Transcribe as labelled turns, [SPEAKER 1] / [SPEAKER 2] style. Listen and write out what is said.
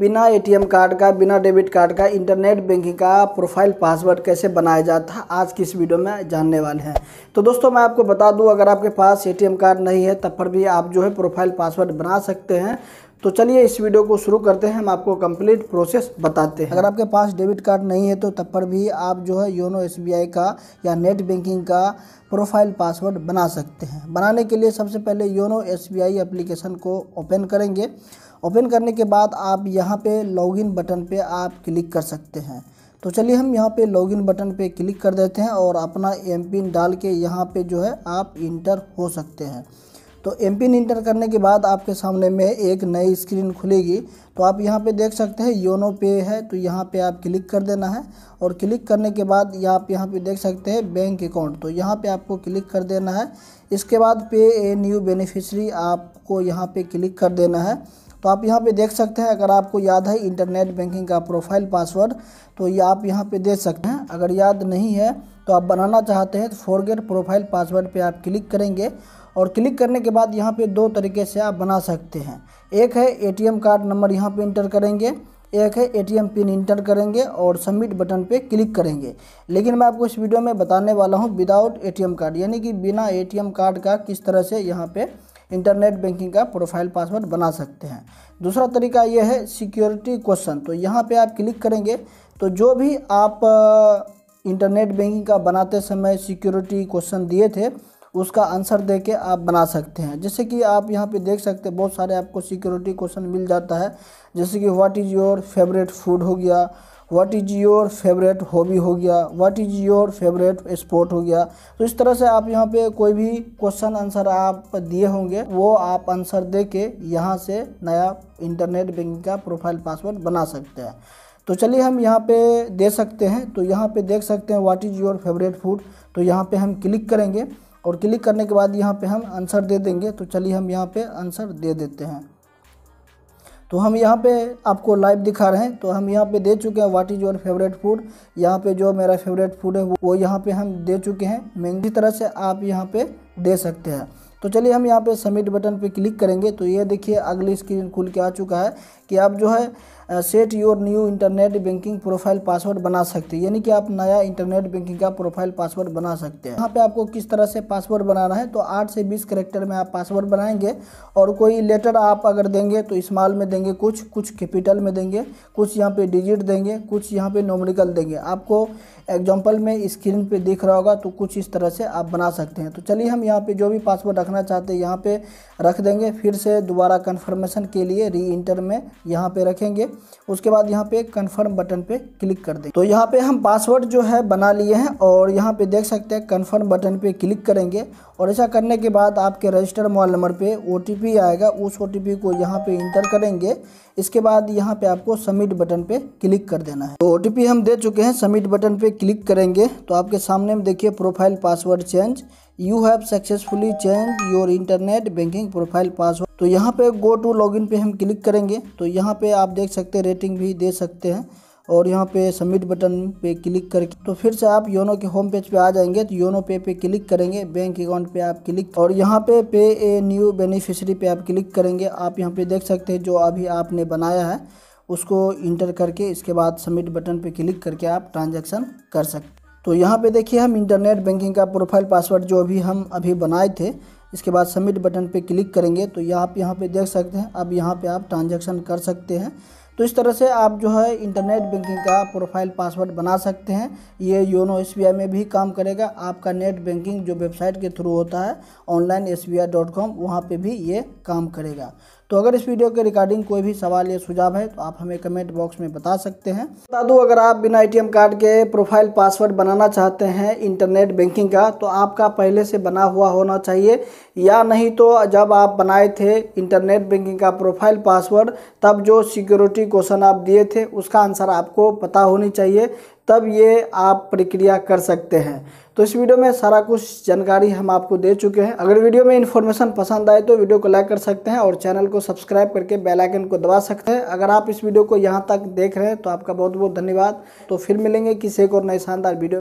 [SPEAKER 1] बिना ATM card का बिना डेबिट कार्ड का इंटरनेट बैंकिंग का प्रोफाइल पासवर्ड कैसे बनाया जाता है आज की इस वीडियो में जानने वाले हैं तो दोस्तों मैं आपको बता दूं अगर आपके पास एटीएम कार्ड नहीं है तब पर भी आप जो है प्रोफाइल पासवर्ड बना सकते हैं तो चलिए इस वीडियो को शुरू करते हैं हम आपको कंप्लीट प्रोसेस बताते हैं अगर आपके पास डेबिट कार्ड नहीं है तो तब पर भी आप जो है योनो एस का या नेट बैंकिंग का प्रोफाइल पासवर्ड बना सकते हैं बनाने के लिए सबसे पहले योनो एस एप्लीकेशन को ओपन करेंगे ओपन करने के बाद आप यहाँ पर लॉगिन बटन पर आप क्लिक कर सकते हैं तो चलिए हम यहाँ पे लॉगिन बटन पे क्लिक कर देते हैं और अपना एम पिन डाल के यहाँ पे जो है आप इंटर हो सकते हैं तो एम पिन इंटर करने के बाद आपके सामने में एक नई स्क्रीन खुलेगी तो आप यहाँ पे देख सकते हैं योनो पे है तो यहाँ पे आप क्लिक कर देना है और क्लिक करने के बाद आप यहाँ पे देख सकते हैं बैंक अकाउंट तो यहाँ पे आपको क्लिक कर देना है इसके बाद पे ए न्यू बेनिफिशरी आपको यहाँ पे क्लिक कर देना है तो आप यहाँ पर देख सकते हैं अगर आपको याद है इंटरनेट बैंकिंग का प्रोफाइल पासवर्ड तो ये आप यहाँ पर दे सकते हैं अगर याद नहीं है तो आप बनाना चाहते हैं तो फोरगेट प्रोफाइल पासवर्ड पे आप क्लिक करेंगे और क्लिक करने के बाद यहाँ पे दो तरीके से आप बना सकते हैं एक है एटीएम कार्ड नंबर यहाँ पे इंटर करेंगे एक है एटीएम पिन इंटर करेंगे और सबमिट बटन पे क्लिक करेंगे लेकिन मैं आपको इस वीडियो में बताने वाला हूँ विदाउट ए कार्ड यानी कि बिना ए कार्ड का किस तरह से यहाँ पर इंटरनेट बैंकिंग का प्रोफाइल पासवर्ड बना सकते हैं दूसरा तरीका ये है सिक्योरिटी क्वेश्चन तो यहाँ पे आप क्लिक करेंगे तो जो भी आप इंटरनेट बैंकिंग का बनाते समय सिक्योरिटी क्वेश्चन दिए थे उसका आंसर दे के आप बना सकते हैं जैसे कि आप यहाँ पे देख सकते हैं बहुत सारे आपको सिक्योरिटी क्वेश्चन मिल जाता है जैसे कि what is your favourite food हो गया what is your favourite hobby हो गया what is your favourite sport हो गया तो इस तरह से आप यहाँ पे कोई भी क्वेश्चन आंसर आप दिए होंगे वो आप आंसर दे के यहाँ से नया इंटरनेट बैंकिंग का प्रोफाइल पासवर्ड बना सकते हैं तो चलिए हम यहाँ पे दे सकते हैं तो यहाँ पे देख सकते हैं what is your favourite food तो यहाँ पे हम क्लिक करेंगे और क्लिक करने के बाद यहाँ पे हम आंसर दे देंगे तो चलिए हम यहाँ पे आंसर दे देते हैं तो हम यहाँ पे आपको लाइव दिखा रहे हैं तो हम यहाँ पे दे चुके हैं what is your favourite food यहाँ पे जो मेरा फेवरेट फूड है वो यहाँ पे हम दे चुके हैं मैं तरह से आप यहाँ पे दे सकते हैं तो चलिए हम यहाँ पे सबमिट बटन पे क्लिक करेंगे तो ये देखिए अगली स्क्रीन खुल के आ चुका है कि आप जो है set your new internet banking profile password बना सकते हैं यानी कि आप नया इंटरनेट बैंकिंग का प्रोफाइल पासवर्ड बना सकते हैं यहाँ पे आपको किस तरह से पासवर्ड बनाना है तो आठ से बीस करेक्टर में आप पासवर्ड बनाएंगे और कोई लेटर आप अगर देंगे तो इस्माल में देंगे कुछ कुछ कैपिटल में देंगे कुछ यहाँ पर डिजिट देंगे कुछ यहाँ पर नोमरिकल देंगे आपको एग्जाम्पल में स्क्रीन पर दिख रहा होगा तो कुछ इस तरह से आप बना सकते हैं तो चलिए हम यहाँ पर जो भी पासवर्ड रखना रखना चाहते यहाँ पे रख देंगे फिर से दोबारा कंफर्मेशन के लिए री इंटर में यहाँ पे रखेंगे उसके बाद यहाँ पे कंफर्म बटन पे क्लिक कर दें तो यहाँ पे हम पासवर्ड जो है बना लिए हैं और यहाँ पे देख सकते हैं कंफर्म बटन पे क्लिक करेंगे और ऐसा करने के बाद आपके रजिस्टर मोबाइल नंबर पे ओ आएगा उस ओ को यहाँ पे इंटर करेंगे इसके बाद यहाँ पे आपको सबमिट बटन पे क्लिक कर देना है तो ओ हम दे चुके हैं सबमिट बटन पे क्लिक करेंगे तो आपके सामने में देखिए profile password change you have successfully change your internet banking profile password तो यहाँ पे गो टू लॉगिन पे हम क्लिक करेंगे तो यहाँ पे आप देख सकते हैं रेटिंग भी दे सकते हैं और यहाँ पे सबमिट बटन पे क्लिक करके तो फिर से आप योनो के होम पेज पे आ जाएंगे तो योनो पे पे क्लिक करेंगे बैंक अकाउंट पे आप क्लिक और यहाँ पे पे ए न्यू बेनिफिशरी पे आप क्लिक करेंगे आप यहाँ पे देख सकते हैं जो अभी आपने बनाया है उसको इंटर करके इसके बाद सबमिट बटन पे क्लिक करके आप ट्रांजैक्शन कर सकते तो यहाँ पे देखिए हम इंटरनेट बैंकिंग का प्रोफाइल पासवर्ड जो अभी हम अभी बनाए थे इसके बाद सबमिट बटन पे क्लिक करेंगे तो यह आप यहाँ पे देख सकते हैं अब यहाँ पे आप ट्रांजैक्शन कर सकते हैं तो इस तरह से आप जो है इंटरनेट बैंकिंग का प्रोफाइल पासवर्ड बना सकते हैं ये योनो एस में भी काम करेगा आपका नेट बैंकिंग जो वेबसाइट के थ्रू होता है online S B I dot com वहाँ पर भी ये काम करेगा तो अगर इस वीडियो के रिगार्डिंग कोई भी सवाल या सुझाव है तो आप हमें कमेंट बॉक्स में बता सकते हैं बता दूँ अगर आप बिना ए कार्ड के प्रोफाइल पासवर्ड बनाना चाहते हैं इंटरनेट बैंकिंग का तो आपका पहले से बना हुआ होना चाहिए या नहीं तो जब आप बनाए थे इंटरनेट बैंकिंग का प्रोफाइल पासवर्ड तब जो सिक्योरिटी क्वेश्चन आप दिए थे उसका आंसर आपको पता होनी चाहिए तब ये आप प्रक्रिया कर सकते हैं तो इस वीडियो में सारा कुछ जानकारी हम आपको दे चुके हैं अगर वीडियो में इन्फॉर्मेशन पसंद आए तो वीडियो को लाइक कर सकते हैं और चैनल को सब्सक्राइब करके बेल आइकन को दबा सकते हैं अगर आप इस वीडियो को यहाँ तक देख रहे हैं तो आपका बहुत बहुत धन्यवाद तो फिर मिलेंगे किसी एक और नए शानदार वीडियो